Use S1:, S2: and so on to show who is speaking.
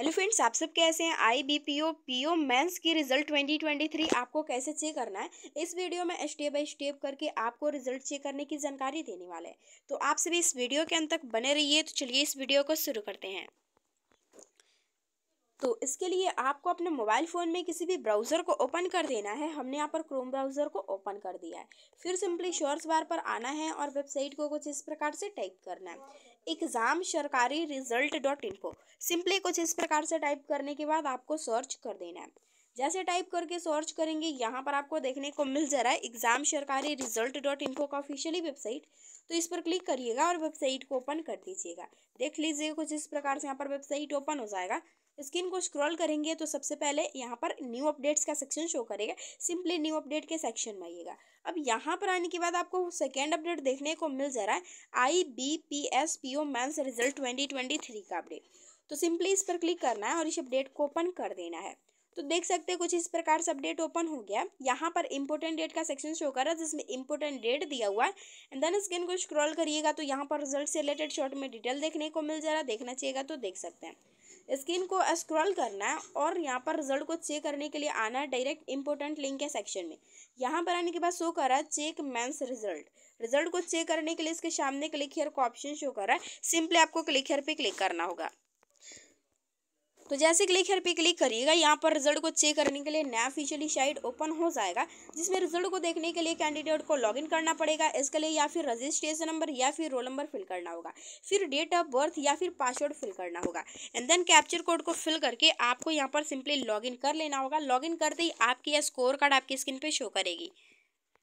S1: hello friends आप सब कैसे हैं I B P O P O mains की रिजल्ट 2023 आपको कैसे चेक करना है इस वीडियो में स्टेप बाय स्टेप करके आपको रिजल्ट चेक करने की जानकारी देने वाले हैं तो आप सभी इस वीडियो के अंत तक बने रहिए तो चलिए इस वीडियो को शुरू करते हैं तो इसके लिए आपको अपने मोबाइल फ़ोन में किसी भी ब्राउज़र को ओपन कर देना है हमने यहाँ पर क्रोम ब्राउज़र को ओपन कर दिया है फिर सिंपली शोर्स बार पर आना है और वेबसाइट को कुछ इस प्रकार से टाइप करना है एग्ज़ाम सरकारी रिजल्ट डॉट इन्फो सिंपली कुछ इस प्रकार से टाइप करने के बाद आपको सर्च कर देना है जैसे टाइप करके सर्च करेंगे यहाँ पर आपको देखने को मिल जा रहा है एग्ज़ाम सरकारी रिजल्ट डॉट इनको का ऑफिशियली वेबसाइट तो इस पर क्लिक करिएगा और वेबसाइट को ओपन कर दीजिएगा देख लीजिएगा कुछ इस प्रकार से यहाँ पर वेबसाइट ओपन हो जाएगा स्क्रीन को स्क्रॉल करेंगे तो सबसे पहले यहाँ पर न्यू अपडेट्स का सेक्शन शो करेगा सिंपली न्यू अपडेट के सेक्शन में आइएगा अब यहाँ पर आने के बाद आपको सेकेंड अपडेट देखने को मिल जा रहा है I B P S P O mains result twenty twenty three का अपडेट तो सिंपली इस पर क्लिक करना है और इस अपडेट को ओपन कर देना है तो देख सकते हैं कुछ इस प्रकार से अपडेट ओपन हो गया यहाँ पर इम्पोर्टेंट डेट का सेक्शन शो कर रहा है जिसमें इम्पोर्टेंट डेट दिया हुआ है एंड देन स्क्रीन को स्क्रॉल करिएगा तो यहाँ पर रिजल्ट से रिलेटेड शॉर्ट में डिटेल देखने को मिल जा रहा देखना चाहिएगा तो देख सकते हैं स्क्रीन को स्क्रॉल करना है और यहाँ पर रिजल्ट को चेक करने के लिए आना है डायरेक्ट इंपोर्टेंट लिंक के सेक्शन में यहाँ पर आने के बाद शो कर रहा है चेक मैंस रिजल्ट रिजल्ट को चेक करने के लिए इसके सामने क्लिक हेयर का ऑप्शन शो कर रहा है सिंपली आपको क्लिक हेयर पे क्लिक करना होगा तो जैसे क्लिक हेयर पे क्लिक करिएगा यहाँ पर रिजल्ट को चेक करने के लिए नया फीचरली साइट ओपन हो जाएगा जिसमें रिजल्ट को देखने के लिए कैंडिडेट को लॉगिन करना पड़ेगा इसके लिए या फिर रजिस्ट्रेशन नंबर या फिर रोल नंबर फिल करना होगा फिर डेट ऑफ बर्थ या फिर पासवर्ड फिल करना होगा एंड देन कैप्चर कोड को फिल करके आपको यहाँ पर सिंपली लॉग कर लेना होगा लॉग करते ही आपकी यह स्कोर कार्ड आपकी स्क्रीन पर शो करेगी